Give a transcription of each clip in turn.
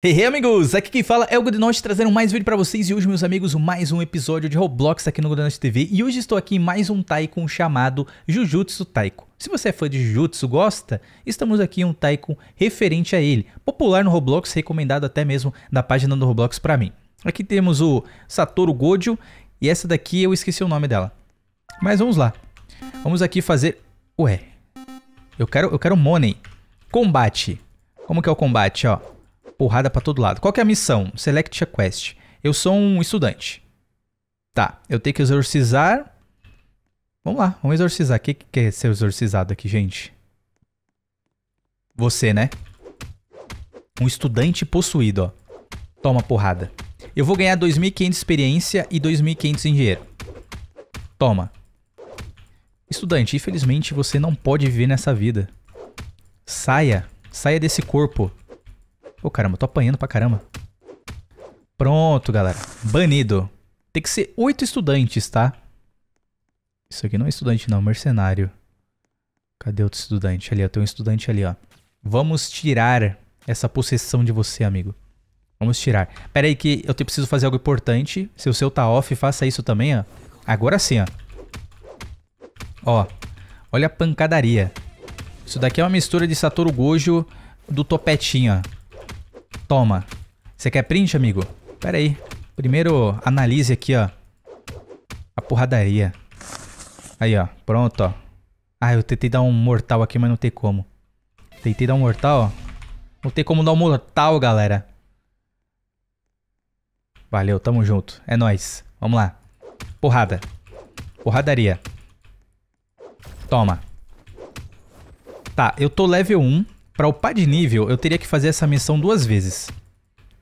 Hey, hey amigos, aqui quem fala é o Godinost trazendo mais vídeo pra vocês e hoje meus amigos mais um episódio de Roblox aqui no Godinost TV e hoje estou aqui em mais um Taikon chamado Jujutsu Taiko. Se você é fã de Jujutsu, gosta, estamos aqui em um Taikon referente a ele, popular no Roblox, recomendado até mesmo na página do Roblox pra mim. Aqui temos o Satoru Gojo e essa daqui eu esqueci o nome dela. Mas vamos lá, vamos aqui fazer... Ué, eu quero, eu quero money. Combate. Como que é o combate, ó? porrada para todo lado. Qual é a missão? Select a quest. Eu sou um estudante. Tá, eu tenho que exorcizar. Vamos lá, vamos exorcizar. O que, quer é ser exorcizado aqui, gente? Você, né? Um estudante possuído, ó. Toma porrada. Eu vou ganhar 2.500 experiência e 2.500 em dinheiro. Toma. Estudante, infelizmente você não pode viver nessa vida. Saia. Saia desse corpo. Ô, oh, caramba, tô apanhando pra caramba. Pronto, galera. Banido. Tem que ser oito estudantes, tá? Isso aqui não é estudante, não. Mercenário. Cadê outro estudante? Ali, ó. Tem um estudante ali, ó. Vamos tirar essa possessão de você, amigo. Vamos tirar. Pera aí que eu preciso fazer algo importante. Se o seu tá off, faça isso também, ó. Agora sim, ó. Ó. Olha a pancadaria. Isso daqui é uma mistura de Satoru Gojo do topetinho, ó. Toma. Você quer print, amigo? Pera aí. Primeiro analise aqui, ó. A porradaria. Aí, ó. Pronto, ó. Ah, eu tentei dar um mortal aqui, mas não tem como. Tentei dar um mortal, ó. Não tem como dar um mortal, galera. Valeu, tamo junto. É nóis. Vamos lá. Porrada. Porradaria. Toma. Tá, eu tô level 1. Para upar de nível, eu teria que fazer essa missão duas vezes.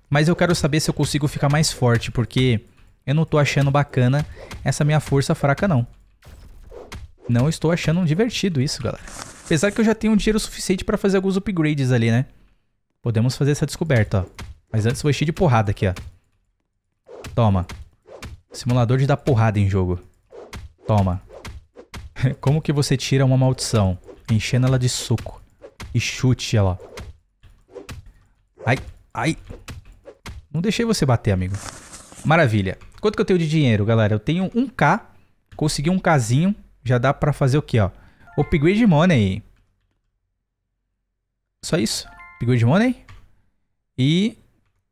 Mas eu quero saber se eu consigo ficar mais forte, porque eu não tô achando bacana essa minha força fraca, não. Não estou achando divertido isso, galera. Apesar que eu já tenho dinheiro suficiente para fazer alguns upgrades ali, né? Podemos fazer essa descoberta, ó. Mas antes vou encher de porrada aqui, ó. Toma. Simulador de dar porrada em jogo. Toma. Como que você tira uma maldição? Enchendo ela de suco. E chute ela. Ai, ai. Não deixei você bater, amigo. Maravilha. Quanto que eu tenho de dinheiro, galera? Eu tenho 1k. Consegui um casinho. Já dá pra fazer o quê, ó? Upgrade Money. Só isso. Upgrade Money. E...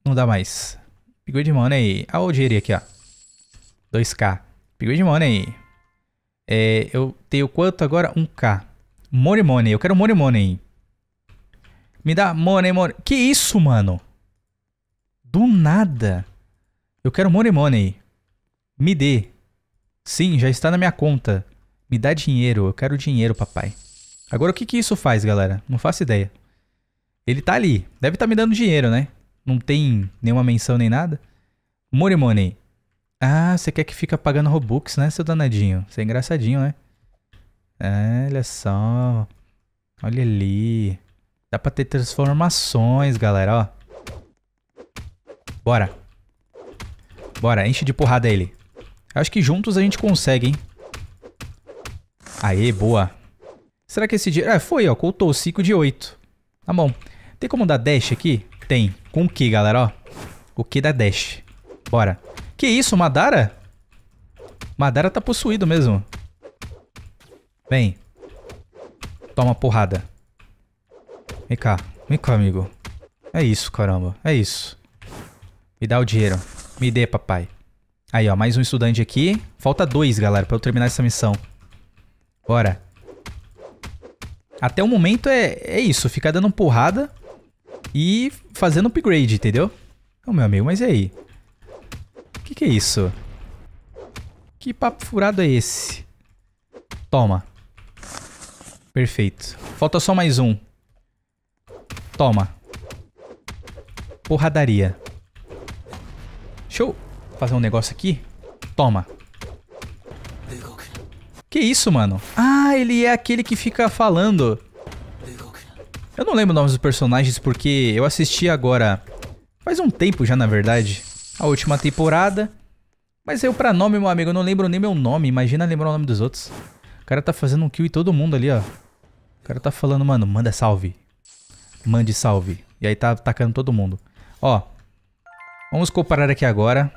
Não dá mais. Upgrade Money. Ah, o dinheiro aqui, ó. 2k. Upgrade Money. É, eu tenho quanto agora? 1k. Money Money. Eu quero Money Money. Me dá money, money. Que isso, mano? Do nada. Eu quero money, money. Me dê. Sim, já está na minha conta. Me dá dinheiro. Eu quero dinheiro, papai. Agora, o que, que isso faz, galera? Não faço ideia. Ele tá ali. Deve estar tá me dando dinheiro, né? Não tem nenhuma menção nem nada. Money, money. Ah, você quer que fica pagando Robux, né, seu danadinho? Você é engraçadinho, né? olha só. Olha ali. Dá pra ter transformações, galera, ó. Bora. Bora, enche de porrada ele. acho que juntos a gente consegue, hein. Aê, boa. Será que esse dinheiro... Ah, foi, ó. Coltou 5 de 8. Tá bom. Tem como dar dash aqui? Tem. Com o que, galera, ó? O que dá dash? Bora. Que isso, Madara? Madara tá possuído mesmo. Vem. Toma porrada. Vem cá. Vem cá, amigo. É isso, caramba. É isso. Me dá o dinheiro. Me dê, papai. Aí, ó. Mais um estudante aqui. Falta dois, galera, pra eu terminar essa missão. Bora. Até o momento é, é isso. Ficar dando porrada e fazendo upgrade, entendeu? Então, meu amigo, mas e aí? O que, que é isso? Que papo furado é esse? Toma. Perfeito. Falta só mais um. Toma. Porradaria. Deixa eu fazer um negócio aqui. Toma. Que isso, mano? Ah, ele é aquele que fica falando. Eu não lembro o nome dos personagens porque eu assisti agora... Faz um tempo já, na verdade. A última temporada. Mas eu pra nome, meu amigo, eu não lembro nem meu nome. Imagina lembrar o nome dos outros. O cara tá fazendo um kill e todo mundo ali, ó. O cara tá falando, mano, manda salve. Mande salve. E aí tá atacando todo mundo. Ó. Vamos comparar aqui agora.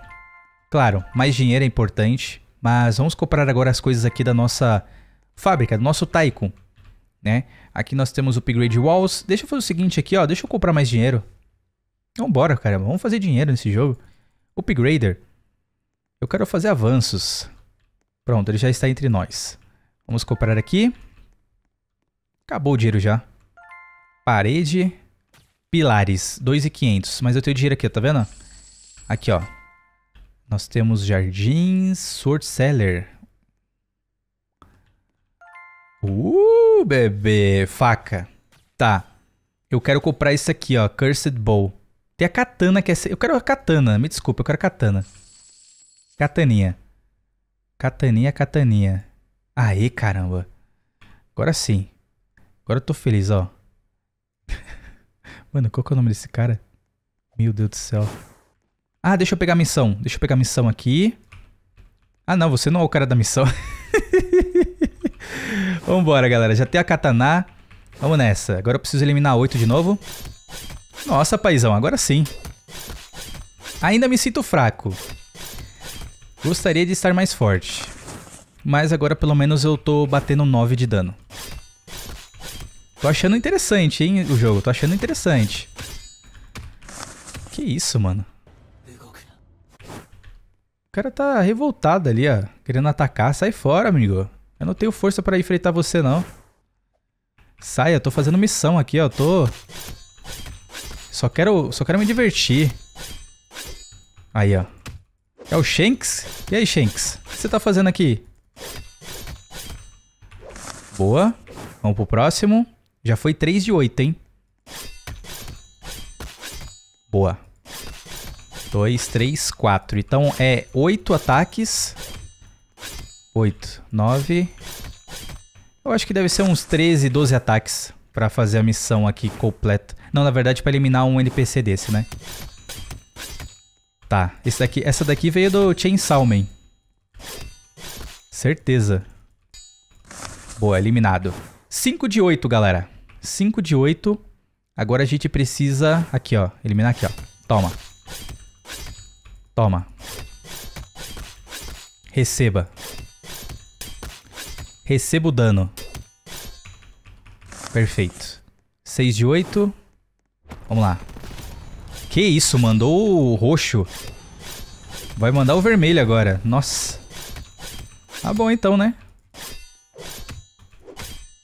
Claro, mais dinheiro é importante. Mas vamos comparar agora as coisas aqui da nossa fábrica, do nosso Taiko. Né? Aqui nós temos upgrade walls. Deixa eu fazer o seguinte aqui, ó. Deixa eu comprar mais dinheiro. Vambora, cara. Vamos fazer dinheiro nesse jogo. Upgrader. Eu quero fazer avanços. Pronto, ele já está entre nós. Vamos comprar aqui. Acabou o dinheiro já. Parede, pilares, 2,500. Mas eu tenho dinheiro aqui, tá vendo? Aqui, ó. Nós temos jardins, sword seller. Uh, bebê, faca. Tá. Eu quero comprar isso aqui, ó, Cursed Bow. Tem a katana que é... Eu quero a katana, me desculpa, eu quero a katana. Cataninha. Cataninha, kataninha. Aê, caramba. Agora sim. Agora eu tô feliz, ó. Mano, qual que é o nome desse cara? Meu Deus do céu. Ah, deixa eu pegar a missão. Deixa eu pegar a missão aqui. Ah, não, você não é o cara da missão. Vambora, galera. Já tem a katana. Vamos nessa. Agora eu preciso eliminar oito de novo. Nossa, paizão, agora sim. Ainda me sinto fraco. Gostaria de estar mais forte. Mas agora pelo menos eu tô batendo 9 de dano. Tô achando interessante, hein, o jogo. Tô achando interessante. Que isso, mano. O cara tá revoltado ali, ó. Querendo atacar. Sai fora, amigo. Eu não tenho força pra enfrentar você, não. Saia. tô fazendo missão aqui, ó. Tô... Só quero, só quero me divertir. Aí, ó. É o Shanks? E aí, Shanks? O que você tá fazendo aqui? Boa. Vamos pro próximo. Já foi 3 de 8, hein? Boa. 2, 3, 4. Então é 8 ataques. 8, 9. Eu acho que deve ser uns 13, 12 ataques pra fazer a missão aqui completa. Não, na verdade, pra eliminar um NPC desse, né? Tá. Esse daqui, essa daqui veio do Chainsaw Man. Certeza. Boa, eliminado. 5 de 8, galera. 5 de 8. Agora a gente precisa... Aqui, ó. Eliminar aqui, ó. Toma. Toma. Receba. Receba o dano. Perfeito. 6 de 8. Vamos lá. Que isso, mandou o roxo. Vai mandar o vermelho agora. Nossa. Tá bom então, né?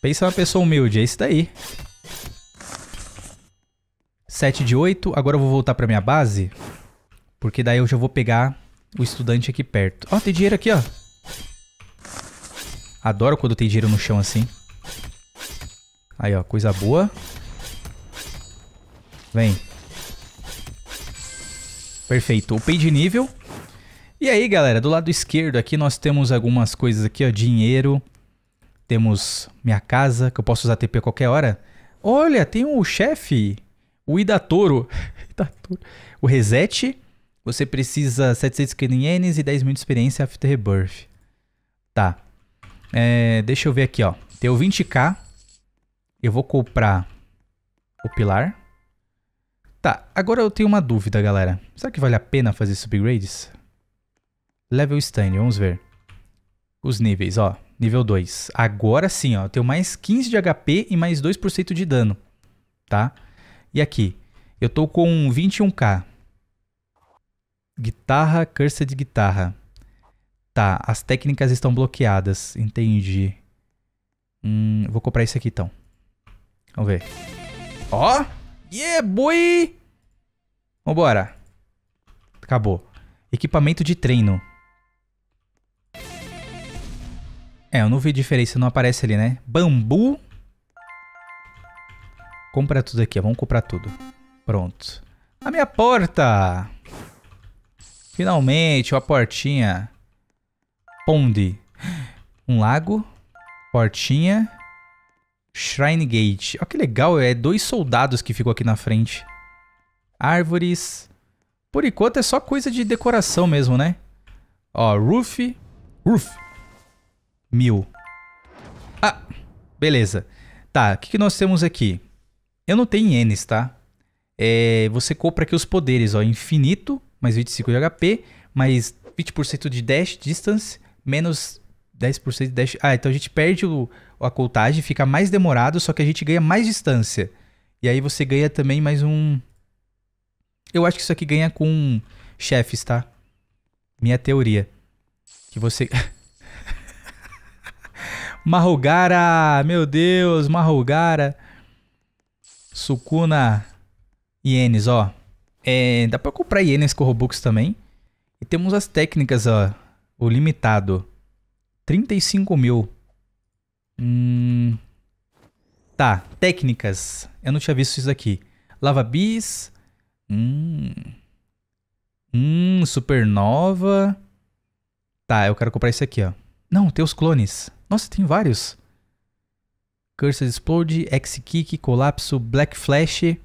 Pensa uma pessoa humilde, é isso daí. 7 de 8, agora eu vou voltar pra minha base. Porque daí eu já vou pegar o estudante aqui perto. Ó, oh, tem dinheiro aqui, ó. Adoro quando tem dinheiro no chão assim. Aí, ó, coisa boa. Vem. Perfeito. Upei de nível. E aí, galera, do lado esquerdo aqui nós temos algumas coisas aqui, ó. Dinheiro. Temos minha casa, que eu posso usar TP a qualquer hora. Olha, tem o um chefe, o Idatoro. O reset. Você precisa 700 Yenes e 10 mil de experiência After Rebirth. Tá. É, deixa eu ver aqui, ó. Deu 20k. Eu vou comprar o pilar. Tá, agora eu tenho uma dúvida, galera. Será que vale a pena fazer subgrades? Level stand, vamos ver. Os níveis, ó. Nível 2. Agora sim, ó. Eu tenho mais 15 de HP e mais 2% de dano. Tá? E aqui? Eu tô com 21k. Guitarra, cursed de guitarra. Tá, as técnicas estão bloqueadas. Entendi. Hum, vou comprar isso aqui então. Vamos ver. Ó! Oh! Yeah, boy! Vambora. Acabou. Equipamento de treino. É, eu não vi diferença, não aparece ali, né? Bambu. Compra tudo aqui, ó. vamos comprar tudo. Pronto. A minha porta! Finalmente, uma portinha. Ponde. Um lago. Portinha. Shrine Gate. Olha que legal, é dois soldados que ficam aqui na frente. Árvores. Por enquanto é só coisa de decoração mesmo, né? Ó, roof. Roof mil. Ah, beleza. Tá, o que, que nós temos aqui? Eu não tenho ienes, tá? É, você compra aqui os poderes, ó. Infinito, mais 25 de HP, mais 20% de dash distance, menos 10% de dash... Ah, então a gente perde o, a contagem, fica mais demorado, só que a gente ganha mais distância. E aí você ganha também mais um... Eu acho que isso aqui ganha com chefes, tá? Minha teoria. Que você... Marrugara, meu Deus, Marrugara. Sukuna Ienes, ó. É, dá pra comprar Ienes com Robux também. E temos as técnicas, ó. O limitado. 35 mil. Hum, tá, técnicas. Eu não tinha visto isso aqui. Lava Bis. Hum. Hum, Supernova. Tá, eu quero comprar isso aqui, ó. Não, tem os clones. Nossa, tem vários. Cursor Explode, X-Kick, Colapso, Black Flash.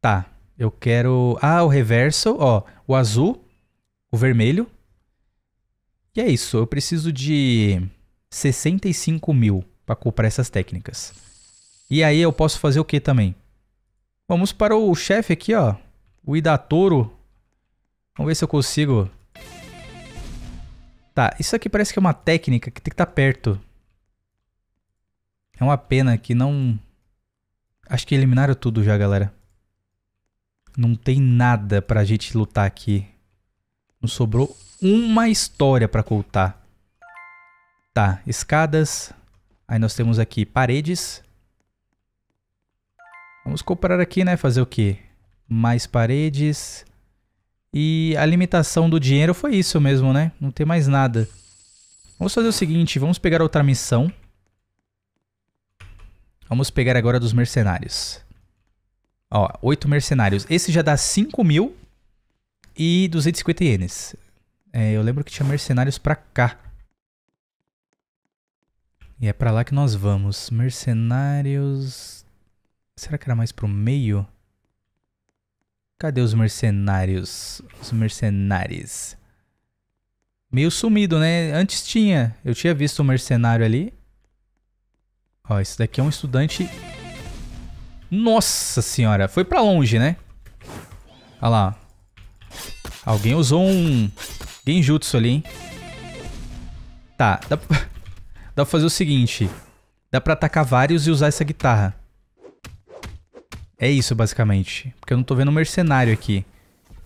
Tá, eu quero... Ah, o reverso, ó. O azul, o vermelho. E é isso, eu preciso de 65 mil para comprar essas técnicas. E aí eu posso fazer o que também? Vamos para o chefe aqui, ó. O Idatoro. Vamos ver se eu consigo Tá, isso aqui parece que é uma técnica que tem que estar tá perto. É uma pena que não... Acho que eliminaram tudo já, galera. Não tem nada pra gente lutar aqui. Não sobrou uma história pra contar. Tá, escadas. Aí nós temos aqui paredes. Vamos comprar aqui, né? Fazer o quê? Mais paredes. E a limitação do dinheiro foi isso mesmo, né? Não tem mais nada. Vamos fazer o seguinte, vamos pegar outra missão. Vamos pegar agora dos mercenários. Ó, oito mercenários. Esse já dá 5 mil e 250 ienes. É, eu lembro que tinha mercenários pra cá. E é pra lá que nós vamos. Mercenários... Será que era mais pro meio? Cadê os mercenários? Os mercenários. Meio sumido, né? Antes tinha. Eu tinha visto o um mercenário ali. Ó, esse daqui é um estudante... Nossa senhora, foi pra longe, né? Olha lá. Alguém usou um genjutsu ali, hein? Tá, dá pra, dá pra fazer o seguinte. Dá pra atacar vários e usar essa guitarra. É isso, basicamente. Porque eu não tô vendo um mercenário aqui.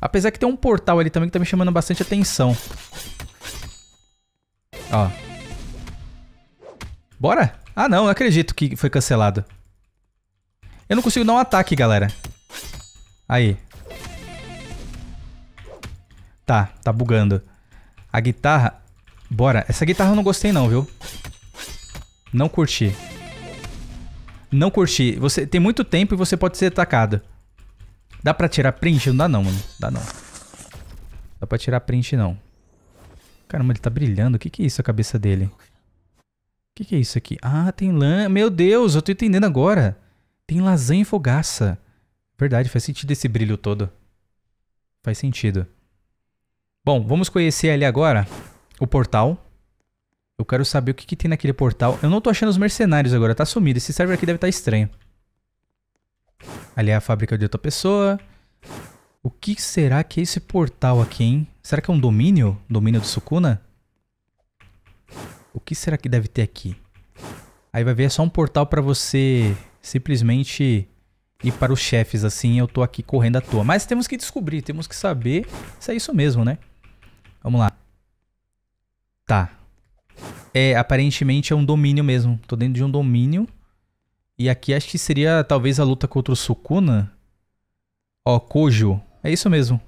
Apesar que tem um portal ali também que tá me chamando bastante atenção. Ó. Bora? Ah, não. Não acredito que foi cancelado. Eu não consigo dar um ataque, galera. Aí. Tá, tá bugando. A guitarra... Bora. Essa guitarra eu não gostei não, viu? Não curti não curti. Você tem muito tempo e você pode ser atacado. Dá pra tirar print? Não dá não, mano. Dá não. Dá pra tirar print, não. Caramba, ele tá brilhando. O que que é isso a cabeça dele? O que que é isso aqui? Ah, tem lã... Meu Deus, eu tô entendendo agora. Tem lasanha e fogaça. Verdade, faz sentido esse brilho todo. Faz sentido. Bom, vamos conhecer ali agora o portal. Eu quero saber o que, que tem naquele portal. Eu não tô achando os mercenários agora, tá sumido. Esse server aqui deve estar tá estranho. Ali é a fábrica de outra pessoa. O que será que é esse portal aqui, hein? Será que é um domínio? Domínio do Sukuna? O que será que deve ter aqui? Aí vai ver, é só um portal pra você simplesmente ir para os chefes, assim. Eu tô aqui correndo à toa. Mas temos que descobrir, temos que saber se é isso mesmo, né? Vamos lá. Tá, é, aparentemente é um domínio mesmo. Tô dentro de um domínio. E aqui acho que seria talvez a luta contra o Sukuna. Ó, Kojo. É isso mesmo.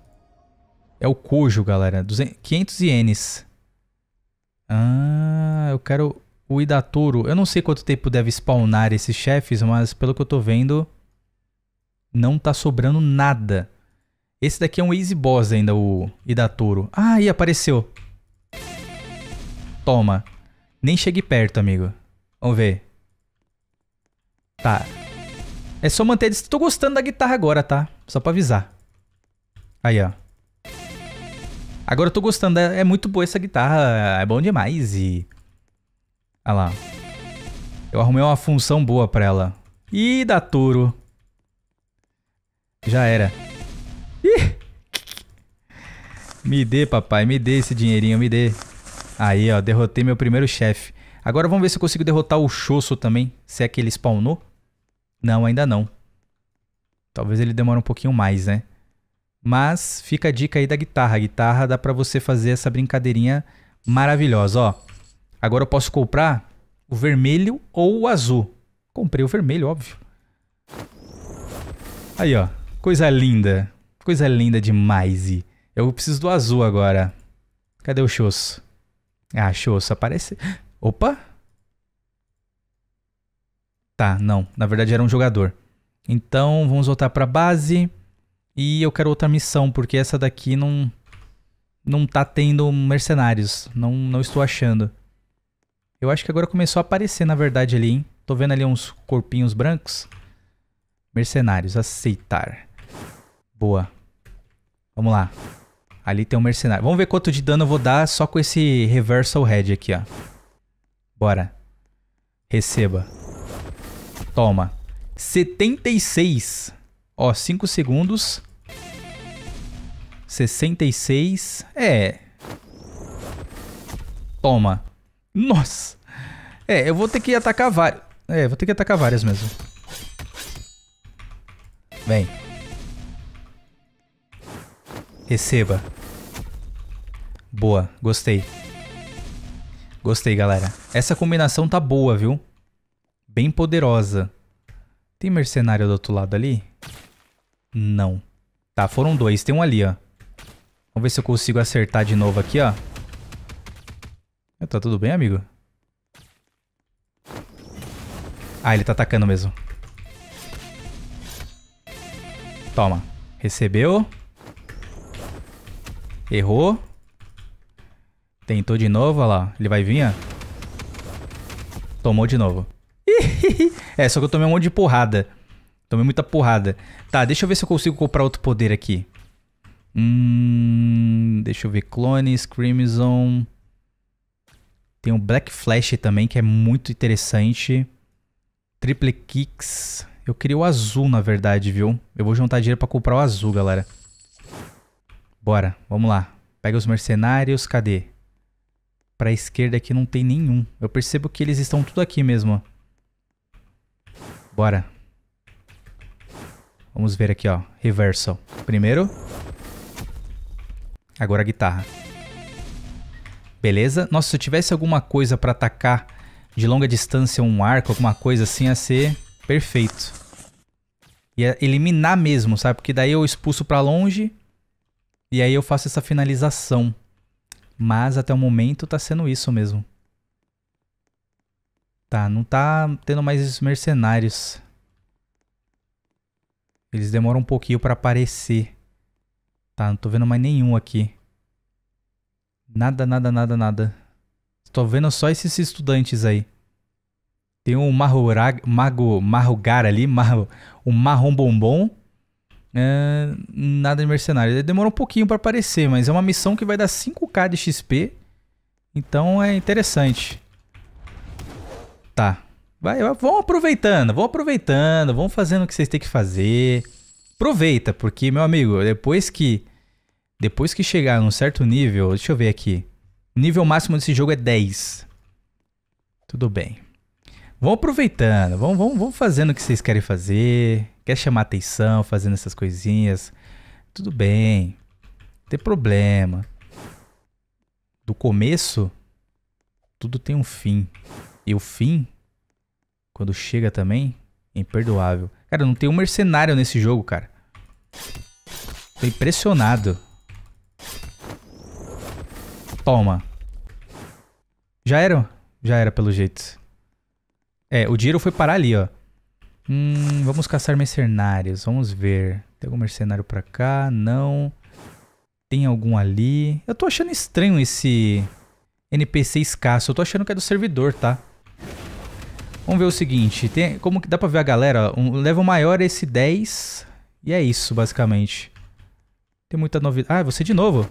É o Kojo, galera. 200, 500 ienes. Ah, eu quero o Idatoro. Eu não sei quanto tempo deve spawnar esses chefes, mas pelo que eu tô vendo, não tá sobrando nada. Esse daqui é um easy boss ainda, o Idatoro. Ah, e apareceu. Toma. Nem chegue perto, amigo. Vamos ver. Tá. É só manter... Tô gostando da guitarra agora, tá? Só pra avisar. Aí, ó. Agora eu tô gostando. É, é muito boa essa guitarra. É bom demais e... Olha lá. Eu arrumei uma função boa pra ela. Ih, dá touro. Já era. Ih! Me dê, papai. Me dê esse dinheirinho, me dê. Aí, ó, derrotei meu primeiro chefe. Agora vamos ver se eu consigo derrotar o Xosso também. Se é que ele spawnou. Não, ainda não. Talvez ele demore um pouquinho mais, né? Mas fica a dica aí da guitarra. A guitarra dá pra você fazer essa brincadeirinha maravilhosa, ó. Agora eu posso comprar o vermelho ou o azul. Comprei o vermelho, óbvio. Aí, ó. Coisa linda. Coisa linda demais. E eu preciso do azul agora. Cadê o Xosso? Achou, só aparece. Opa! Tá, não. Na verdade era um jogador. Então vamos voltar pra base. E eu quero outra missão, porque essa daqui não. Não tá tendo mercenários. Não, não estou achando. Eu acho que agora começou a aparecer, na verdade, ali, hein? Tô vendo ali uns corpinhos brancos. Mercenários, aceitar. Boa. Vamos lá. Ali tem um mercenário. Vamos ver quanto de dano eu vou dar só com esse reversal head aqui, ó. Bora. Receba. Toma. 76. Ó, 5 segundos. 66. É. Toma. Nossa. É, eu vou ter que atacar vários. É, vou ter que atacar várias mesmo. Vem. Receba. Boa, gostei. Gostei, galera. Essa combinação tá boa, viu? Bem poderosa. Tem mercenário do outro lado ali? Não. Tá, foram dois. Tem um ali, ó. Vamos ver se eu consigo acertar de novo aqui, ó. Tá tudo bem, amigo? Ah, ele tá atacando mesmo. Toma. Recebeu. Errou. Tentou de novo, olha lá. Ele vai vir, ó. Tomou de novo. é, só que eu tomei um monte de porrada. Tomei muita porrada. Tá, deixa eu ver se eu consigo comprar outro poder aqui. Hum, deixa eu ver. Clones, Crimson. Tem um Black Flash também, que é muito interessante. Triple Kicks. Eu queria o azul, na verdade, viu? Eu vou juntar dinheiro pra comprar o azul, galera. Bora, vamos lá. Pega os mercenários, cadê? Pra esquerda aqui não tem nenhum. Eu percebo que eles estão tudo aqui mesmo, Bora. Vamos ver aqui, ó. Reversal. Primeiro. Agora a guitarra. Beleza? Nossa, se eu tivesse alguma coisa pra atacar de longa distância, um arco, alguma coisa assim, ia ser perfeito. Ia eliminar mesmo, sabe? Porque daí eu expulso pra longe e aí eu faço essa finalização. Mas até o momento tá sendo isso mesmo. Tá, não tá tendo mais esses mercenários. Eles demoram um pouquinho pra aparecer. Tá, não tô vendo mais nenhum aqui. Nada, nada, nada, nada. Tô vendo só esses estudantes aí. Tem um Mahurag, Mago, Marugar ali, Mar, Marrom Bombom. É, nada de mercenário. Demora um pouquinho para aparecer, mas é uma missão que vai dar 5k de XP. Então é interessante. Tá. Vai, vão aproveitando, vão aproveitando, vão fazendo o que vocês têm que fazer. Aproveita, porque, meu amigo, depois que. Depois que chegar num certo nível. Deixa eu ver aqui. O nível máximo desse jogo é 10. Tudo bem. Vão aproveitando, vão, vão, vão fazendo o que vocês querem fazer quer chamar atenção fazendo essas coisinhas, tudo bem, não tem problema. Do começo, tudo tem um fim. E o fim, quando chega também, é imperdoável. Cara, não tem um mercenário nesse jogo, cara. Tô impressionado. Toma. Já era? Já era, pelo jeito. É, o dinheiro foi parar ali, ó. Hum, vamos caçar mercenários. Vamos ver. Tem algum mercenário pra cá? Não. Tem algum ali? Eu tô achando estranho esse NPC escasso. Eu tô achando que é do servidor, tá? Vamos ver o seguinte. Tem, como que dá pra ver a galera? Um level maior é esse 10. E é isso, basicamente. Tem muita novidade. Ah, é você de novo.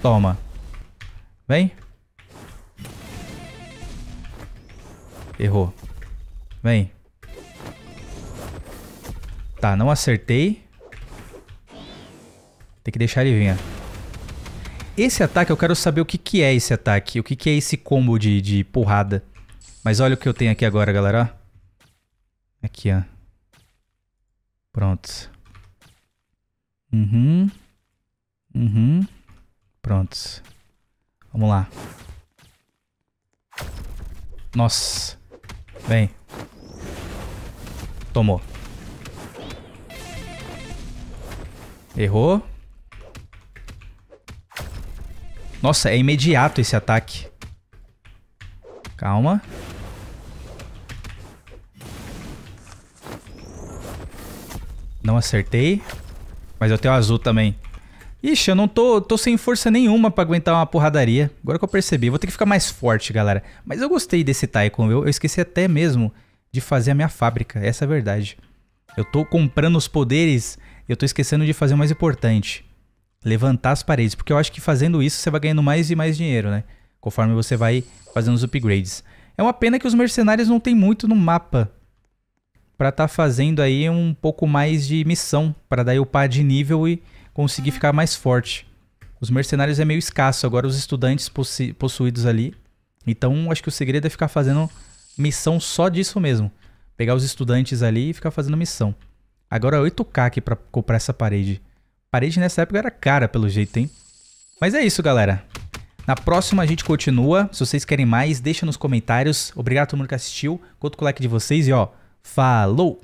Toma. Vem. Errou. Vem. Tá, não acertei. Tem que deixar ele vir. Esse ataque, eu quero saber o que, que é esse ataque. O que, que é esse combo de, de porrada. Mas olha o que eu tenho aqui agora, galera. Aqui, ó. Pronto. Uhum. Uhum. pronto Vamos lá. Nossa. Vem. Tomou. Errou. Nossa, é imediato esse ataque. Calma. Não acertei. Mas eu tenho azul também. Ixi, eu não tô, tô sem força nenhuma pra aguentar uma porradaria. Agora que eu percebi. Vou ter que ficar mais forte, galera. Mas eu gostei desse taekwondo Eu, eu esqueci até mesmo de fazer a minha fábrica. Essa é a verdade. Eu tô comprando os poderes, eu tô esquecendo de fazer o mais importante. Levantar as paredes, porque eu acho que fazendo isso você vai ganhando mais e mais dinheiro, né? Conforme você vai fazendo os upgrades. É uma pena que os mercenários não tem muito no mapa para estar tá fazendo aí um pouco mais de missão, para dar upar de nível e conseguir ficar mais forte. Os mercenários é meio escasso, agora os estudantes possuídos ali. Então, acho que o segredo é ficar fazendo missão só disso mesmo pegar os estudantes ali e ficar fazendo missão. Agora 8k aqui pra comprar essa parede. Parede nessa época era cara, pelo jeito, hein? Mas é isso, galera. Na próxima a gente continua. Se vocês querem mais, deixa nos comentários. Obrigado a todo mundo que assistiu. Conto com o like de vocês e ó, falou!